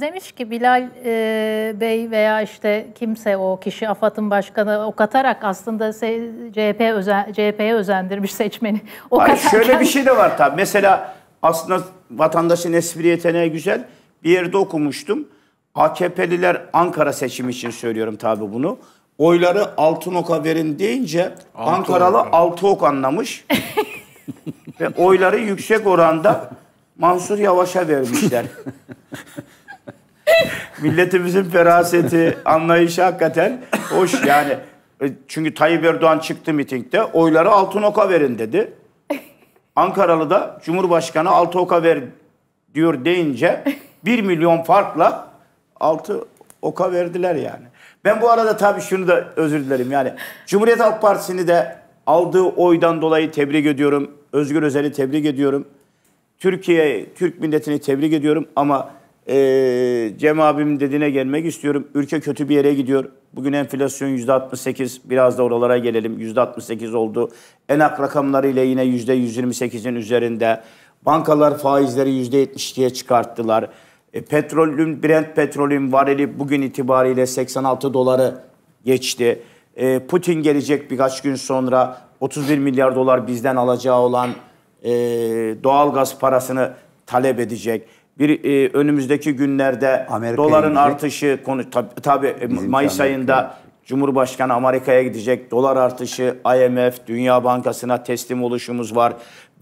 Demiş ki Bilal e, Bey veya işte kimse o kişi AFAD'ın başkanı o katarak aslında CHP özen, CHP'ye özendirmiş seçmeni. O Hayır, katarken... şöyle bir şey de var tabii. Mesela aslında vatandaşın espri yeteneği güzel. Bir yerde okumuştum. AKP'liler Ankara seçimi için söylüyorum tabi bunu. Oyları altın oka verin deyince altı Ankaralı oka. altı ok anlamış. Ve oyları yüksek oranda Mansur Yavaş'a vermişler. milletimizin feraseti, anlayışı hakikaten hoş yani. E, çünkü Tayyip Erdoğan çıktı mitingde oyları altın oka verin dedi. Ankaralı da Cumhurbaşkanı altı oka ver diyor deyince 1 milyon farkla altı oka verdiler yani. Ben bu arada tabii şunu da özür dilerim yani. Cumhuriyet Halk Partisi'ni de aldığı oydan dolayı tebrik ediyorum. Özgür Özel'i tebrik ediyorum. Türkiye, Türk milletini tebrik ediyorum ama e, Cem abim dediğine gelmek istiyorum. Ülke kötü bir yere gidiyor. Bugün enflasyon %68. Biraz da oralara gelelim. %68 oldu. Enak rakamlarıyla yine %128'in üzerinde. Bankalar faizleri %72'ye çıkarttılar. E, petrolün, Brent petrolün varili bugün itibariyle 86 doları geçti. E, Putin gelecek birkaç gün sonra 31 milyar dolar bizden alacağı olan e, doğal gaz parasını talep edecek bir e, önümüzdeki günlerde Amerika'ya doların gidecek. artışı konu tabi, tabi e, Bizim Mayıs ayında Cumhurbaşkanı Amerika'ya gidecek. Dolar artışı, IMF, Dünya Bankası'na teslim oluşumuz var.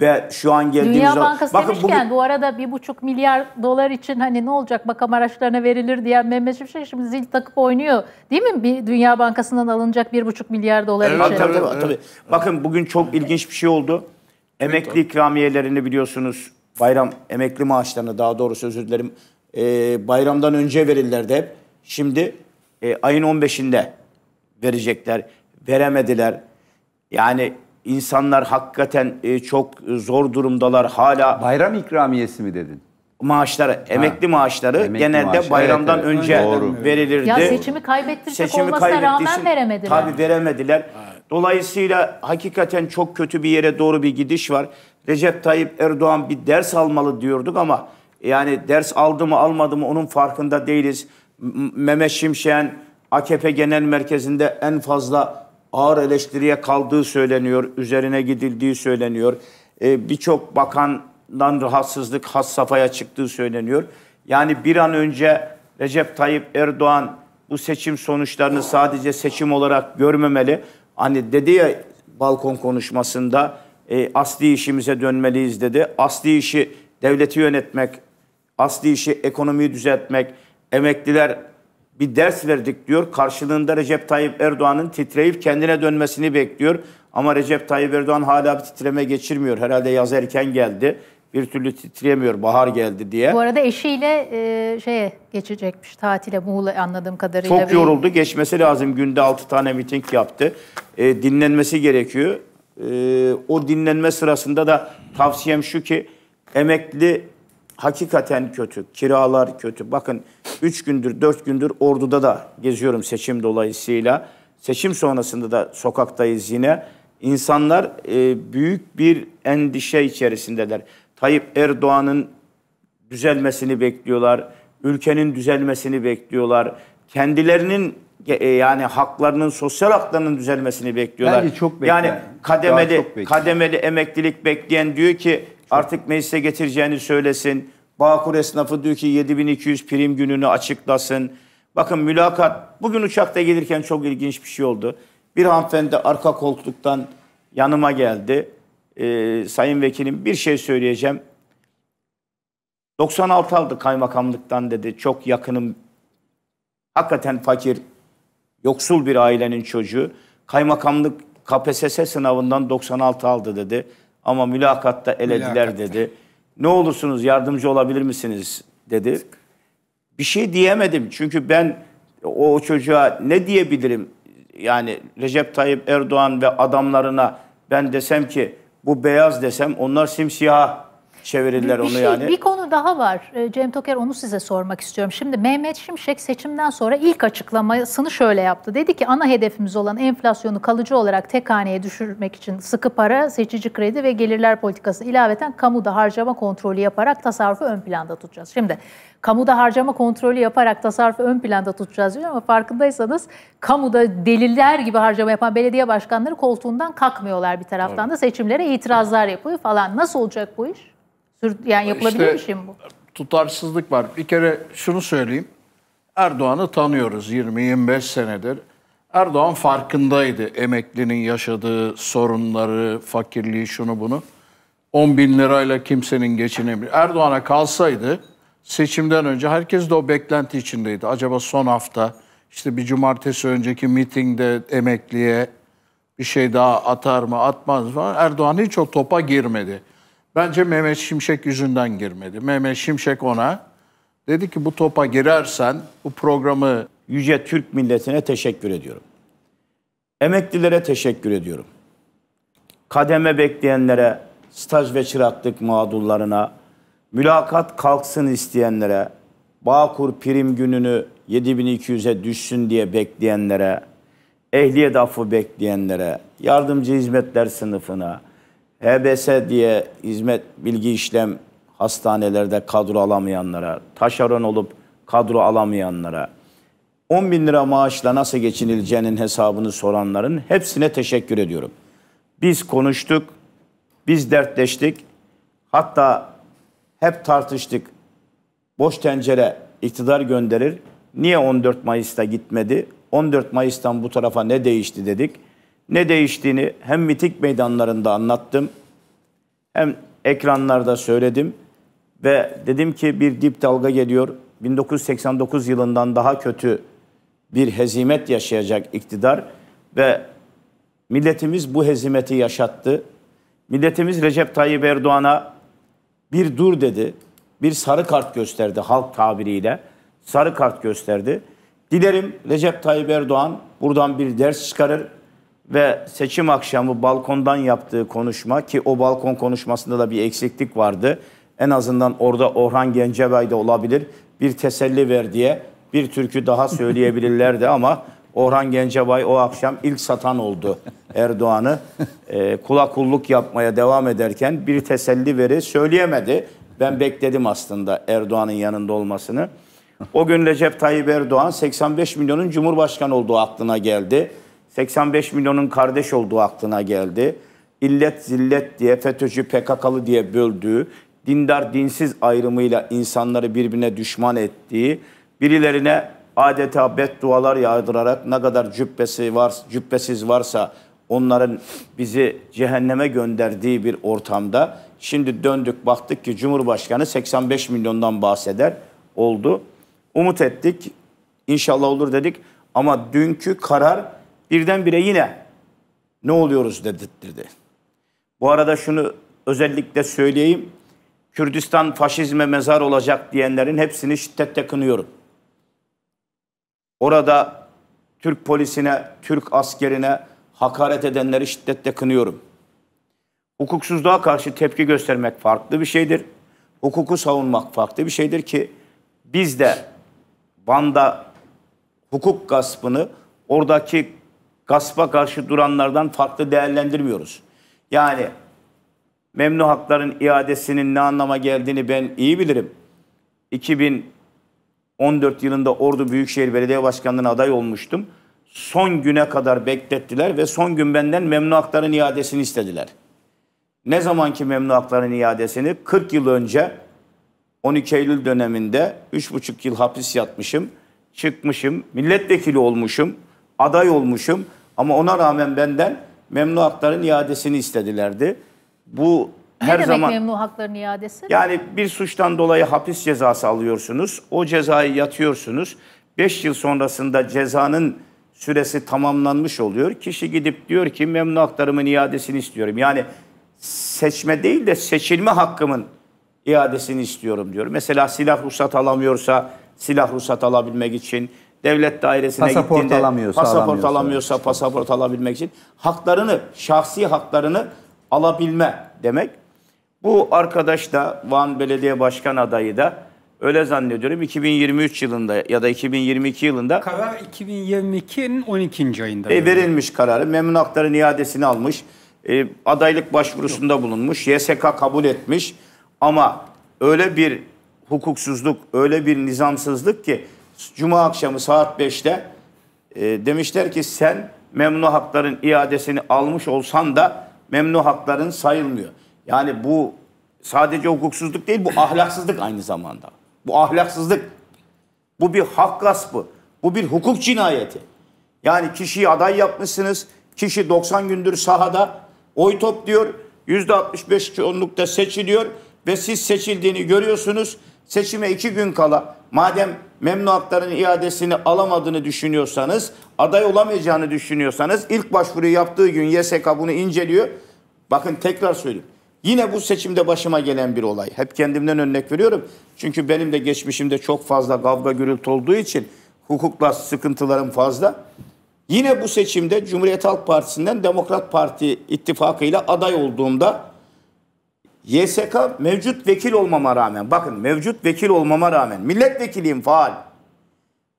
Ve şu an geldiğimiz Dünya Bankası bakın demişken bugün... bu arada bir buçuk milyar dolar için hani ne olacak bakım araçlarına verilir diyen Mehmet Şimşek şimdi zil takıp oynuyor. Değil mi? Bir Dünya Bankası'ndan alınacak bir buçuk milyar dolar evet, için. Tabii, tabii, tabii. Bakın bugün çok ilginç bir şey oldu. Emekli ikramiyelerini biliyorsunuz bayram emekli maaşlarını daha doğrusu özür dilerim e, bayramdan önce verirlerdi hep. Şimdi e, ayın 15'inde verecekler. Veremediler. Yani insanlar hakikaten e, çok zor durumdalar hala. Bayram ikramiyesi mi dedin? maaşları, ha. emekli maaşları emekli genelde maaşı. bayramdan evet, evet. önce Doğru. verilirdi. Ya seçimi kaybettirecek seçimi olmasına rağmen veremediler. Tabii veremediler. Dolayısıyla hakikaten çok kötü bir yere doğru bir gidiş var. Recep Tayyip Erdoğan bir ders almalı diyorduk ama yani ders aldı mı almadı mı onun farkında değiliz. Mehmet Şimşek'in AKP Genel Merkezi'nde en fazla ağır eleştiriye kaldığı söyleniyor, üzerine gidildiği söyleniyor. Ee, Birçok bakandan rahatsızlık has safhaya çıktığı söyleniyor. Yani bir an önce Recep Tayyip Erdoğan bu seçim sonuçlarını sadece seçim olarak görmemeli. Hani dedi ya balkon konuşmasında e, asli işimize dönmeliyiz dedi. Asli işi devleti yönetmek, asli işi ekonomiyi düzeltmek, emekliler bir ders verdik diyor. Karşılığında Recep Tayyip Erdoğan'ın titreyip kendine dönmesini bekliyor. Ama Recep Tayyip Erdoğan hala bir titreme geçirmiyor. Herhalde yaz erken geldi. Bir türlü titreyemiyor bahar geldi diye. Bu arada eşiyle e, şeye geçecekmiş tatile Muğla anladığım kadarıyla. Çok yoruldu. Geçmesi lazım. Günde 6 tane miting yaptı. E, dinlenmesi gerekiyor. Ee, o dinlenme sırasında da tavsiyem şu ki emekli hakikaten kötü. Kiralar kötü. Bakın 3 gündür 4 gündür orduda da geziyorum seçim dolayısıyla. Seçim sonrasında da sokaktayız yine. İnsanlar e, büyük bir endişe içerisindeler. Tayyip Erdoğan'ın düzelmesini bekliyorlar. Ülkenin düzelmesini bekliyorlar. Kendilerinin e, yani haklarının sosyal haklarının düzelmesini bekliyorlar. Bence çok bekler. Yani kademeli çok kademeli emeklilik bekleyen diyor ki çok. artık meclise getireceğini söylesin. Bağkur esnafı diyor ki 7200 prim gününü açıklasın. Bakın mülakat bugün uçakta gelirken çok ilginç bir şey oldu. Bir hanımefendi arka koltuktan yanıma geldi. Ee, sayın vekilim bir şey söyleyeceğim. 96 aldı kaymakamlıktan dedi. Çok yakınım. Hakikaten fakir, Yoksul bir ailenin çocuğu. Kaymakamlık KPSS sınavından 96 aldı dedi. Ama mülakatta elediler mülakatta. dedi. Ne olursunuz yardımcı olabilir misiniz dedi. Bir şey diyemedim. Çünkü ben o çocuğa ne diyebilirim? Yani Recep Tayyip Erdoğan ve adamlarına ben desem ki bu beyaz desem onlar simsiyah çevirirler bir, onu bir şey, yani. Bir konu daha var. Ee, Cem Toker onu size sormak istiyorum. Şimdi Mehmet Şimşek seçimden sonra ilk açıklamasını şöyle yaptı. Dedi ki ana hedefimiz olan enflasyonu kalıcı olarak tek haneye düşürmek için sıkı para, seçici kredi ve gelirler politikası ilaveten kamuda harcama kontrolü yaparak tasarrufu ön planda tutacağız. Şimdi kamuda harcama kontrolü yaparak tasarrufu ön planda tutacağız diyor ama farkındaysanız kamuda deliller gibi harcama yapan belediye başkanları koltuğundan kalkmıyorlar bir taraftan evet. da seçimlere itirazlar yapıyor falan. Nasıl olacak bu iş? Yani yapılabilir işte, bir şey bu? Tutarsızlık var. Bir kere şunu söyleyeyim. Erdoğan'ı tanıyoruz 20-25 senedir. Erdoğan farkındaydı emeklinin yaşadığı sorunları, fakirliği, şunu bunu. 10 bin lirayla kimsenin geçinemiyor. Erdoğan'a kalsaydı seçimden önce herkes de o beklenti içindeydi. Acaba son hafta işte bir cumartesi önceki mitingde emekliye bir şey daha atar mı atmaz mı? Erdoğan hiç o topa girmedi. Bence Mehmet Şimşek yüzünden girmedi. Mehmet Şimşek ona dedi ki bu topa girersen bu programı... Yüce Türk milletine teşekkür ediyorum. Emeklilere teşekkür ediyorum. Kademe bekleyenlere, staj ve çıraklık mağdurlarına, mülakat kalksın isteyenlere, Bağkur prim gününü 7200'e düşsün diye bekleyenlere, ehliyet affı bekleyenlere, yardımcı hizmetler sınıfına, HBS e diye hizmet bilgi işlem hastanelerde kadro alamayanlara, taşeron olup kadro alamayanlara, 10 bin lira maaşla nasıl geçinileceğinin hesabını soranların hepsine teşekkür ediyorum. Biz konuştuk, biz dertleştik, hatta hep tartıştık. Boş tencere iktidar gönderir. Niye 14 Mayıs'ta gitmedi? 14 Mayıs'tan bu tarafa ne değişti dedik ne değiştiğini hem mitik meydanlarında anlattım hem ekranlarda söyledim ve dedim ki bir dip dalga geliyor. 1989 yılından daha kötü bir hezimet yaşayacak iktidar ve milletimiz bu hezimeti yaşattı. Milletimiz Recep Tayyip Erdoğan'a bir dur dedi. Bir sarı kart gösterdi halk tabiriyle. Sarı kart gösterdi. Dilerim Recep Tayyip Erdoğan buradan bir ders çıkarır ve seçim akşamı balkondan yaptığı konuşma ki o balkon konuşmasında da bir eksiklik vardı. En azından orada Orhan Gencebay da olabilir. Bir teselli ver diye bir türkü daha söyleyebilirlerdi ama Orhan Gencebay o akşam ilk satan oldu Erdoğan'ı. E, ee, kula kulluk yapmaya devam ederken bir teselli veri söyleyemedi. Ben bekledim aslında Erdoğan'ın yanında olmasını. O gün Recep Tayyip Erdoğan 85 milyonun cumhurbaşkanı olduğu aklına geldi. 85 milyonun kardeş olduğu aklına geldi. İllet zillet diye FETÖ'cü PKK'lı diye böldüğü, dindar dinsiz ayrımıyla insanları birbirine düşman ettiği, birilerine adeta beddualar yağdırarak ne kadar cübbesi var, cübbesiz varsa onların bizi cehenneme gönderdiği bir ortamda şimdi döndük baktık ki Cumhurbaşkanı 85 milyondan bahseder oldu. Umut ettik. İnşallah olur dedik. Ama dünkü karar birdenbire yine ne oluyoruz dedirtti. Bu arada şunu özellikle söyleyeyim. Kürdistan faşizme mezar olacak diyenlerin hepsini şiddetle kınıyorum. Orada Türk polisine, Türk askerine hakaret edenleri şiddetle kınıyorum. Hukuksuzluğa karşı tepki göstermek farklı bir şeydir. Hukuku savunmak farklı bir şeydir ki biz de Van'da hukuk gaspını oradaki gaspa karşı duranlardan farklı değerlendirmiyoruz. Yani memnu hakların iadesinin ne anlama geldiğini ben iyi bilirim. 2014 yılında Ordu Büyükşehir Belediye Başkanlığı'na aday olmuştum. Son güne kadar beklettiler ve son gün benden memnu hakların iadesini istediler. Ne zamanki memnu hakların iadesini 40 yıl önce 12 Eylül döneminde 3,5 yıl hapis yatmışım, çıkmışım, milletvekili olmuşum aday olmuşum ama ona rağmen benden memnu hakların iadesini istedilerdi. Bu ne her demek zaman memnu hakların iadesi? Yani bir suçtan dolayı hapis cezası alıyorsunuz. O cezayı yatıyorsunuz. 5 yıl sonrasında cezanın süresi tamamlanmış oluyor. Kişi gidip diyor ki memnu haklarımın iadesini istiyorum. Yani seçme değil de seçilme hakkımın iadesini istiyorum diyor. Mesela silah ruhsat alamıyorsa silah ruhsat alabilmek için devlet dairesine pasaport gittiğinde alamıyorsa, pasaport alamıyorsa işte. pasaport alabilmek için haklarını, şahsi haklarını alabilme demek. Bu arkadaş da Van Belediye Başkan adayı da öyle zannediyorum 2023 yılında ya da 2022 yılında karar 2022'nin 12. ayında e, verilmiş kararı. Memnun hakların iadesini almış. E, adaylık başvurusunda bulunmuş. YSK kabul etmiş. Ama öyle bir hukuksuzluk, öyle bir nizamsızlık ki Cuma akşamı saat 5'te e, demişler ki sen memnu hakların iadesini almış olsan da memnu hakların sayılmıyor. Yani bu sadece hukuksuzluk değil bu ahlaksızlık aynı zamanda. Bu ahlaksızlık. Bu bir hak gaspı. Bu bir hukuk cinayeti. Yani kişiyi aday yapmışsınız. Kişi 90 gündür sahada oy topluyor. %65 çoğunlukta seçiliyor ve siz seçildiğini görüyorsunuz. Seçime iki gün kala madem memnuatların iadesini alamadığını düşünüyorsanız, aday olamayacağını düşünüyorsanız ilk başvuruyu yaptığı gün YSK bunu inceliyor. Bakın tekrar söyleyeyim. Yine bu seçimde başıma gelen bir olay. Hep kendimden örnek veriyorum. Çünkü benim de geçmişimde çok fazla kavga gürültü olduğu için hukukla sıkıntılarım fazla. Yine bu seçimde Cumhuriyet Halk Partisi'nden Demokrat Parti ittifakıyla aday olduğumda YSK mevcut vekil olmama rağmen bakın mevcut vekil olmama rağmen milletvekiliyim faal.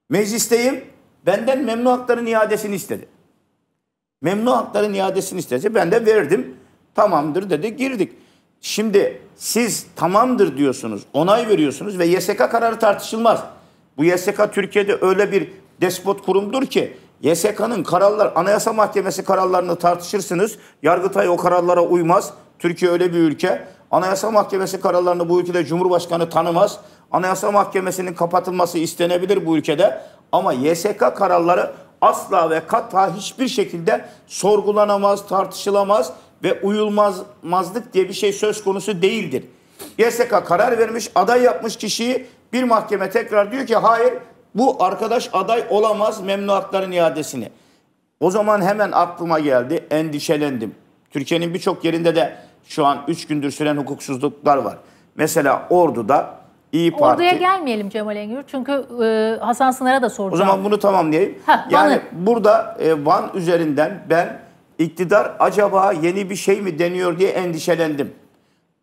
Meclisteyim benden memnun hakların iadesini istedi. memnun hakların iadesini istedi, ben de verdim. Tamamdır dedi girdik. Şimdi siz tamamdır diyorsunuz, onay veriyorsunuz ve YSK kararı tartışılmaz. Bu YSK Türkiye'de öyle bir despot kurumdur ki YSK'nın kararlar, Anayasa Mahkemesi kararlarını tartışırsınız. Yargıtay o kararlara uymaz. Türkiye öyle bir ülke. Anayasa Mahkemesi kararlarını bu ülkede Cumhurbaşkanı tanımaz. Anayasa Mahkemesi'nin kapatılması istenebilir bu ülkede. Ama YSK kararları asla ve kata hiçbir şekilde sorgulanamaz, tartışılamaz ve uyulmazlık diye bir şey söz konusu değildir. YSK karar vermiş, aday yapmış kişiyi bir mahkeme tekrar diyor ki hayır bu arkadaş aday olamaz memnuatların iadesini. O zaman hemen aklıma geldi, endişelendim. Türkiye'nin birçok yerinde de şu an 3 gündür süren hukuksuzluklar var. Mesela Ordu'da İyi Parti... Ordu'ya gelmeyelim Cemal Engür çünkü e, Hasan Sınar'a da soracağım. O zaman bunu tamamlayayım. Heh, yani Van'ı. burada e, Van üzerinden ben iktidar acaba yeni bir şey mi deniyor diye endişelendim.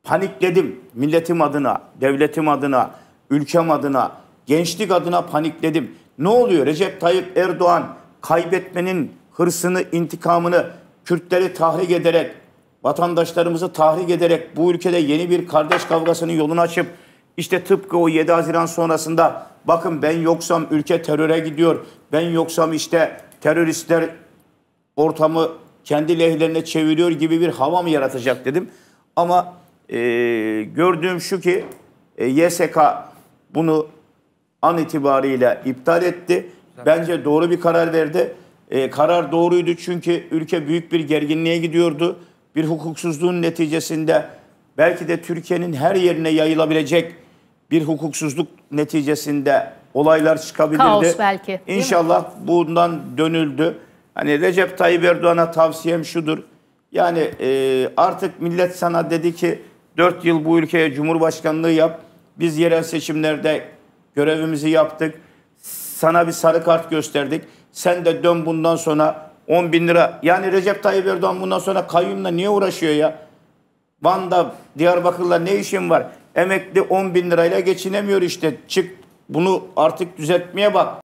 Panikledim milletim adına, devletim adına, ülkem adına, gençlik adına panikledim. Ne oluyor Recep Tayyip Erdoğan kaybetmenin hırsını, intikamını Kürtleri tahrik ederek vatandaşlarımızı tahrik ederek bu ülkede yeni bir kardeş kavgasının yolunu açıp işte tıpkı o 7 Haziran sonrasında bakın ben yoksam ülke teröre gidiyor. Ben yoksam işte teröristler ortamı kendi lehlerine çeviriyor gibi bir hava mı yaratacak dedim. Ama e, gördüğüm şu ki e, YSK bunu an itibariyle iptal etti. Bence doğru bir karar verdi. E, karar doğruydu çünkü ülke büyük bir gerginliğe gidiyordu bir hukuksuzluğun neticesinde belki de Türkiye'nin her yerine yayılabilecek bir hukuksuzluk neticesinde olaylar çıkabilirdi. Kaos belki. İnşallah bundan dönüldü. Hani Recep Tayyip Erdoğan'a tavsiyem şudur. Yani e, artık millet sana dedi ki 4 yıl bu ülkeye cumhurbaşkanlığı yap. Biz yerel seçimlerde görevimizi yaptık. Sana bir sarı kart gösterdik. Sen de dön bundan sonra 10 bin lira. Yani Recep Tayyip Erdoğan bundan sonra kayyumla niye uğraşıyor ya? Van'da, Diyarbakır'la ne işin var? Emekli 10 bin lirayla geçinemiyor işte. Çık bunu artık düzeltmeye bak.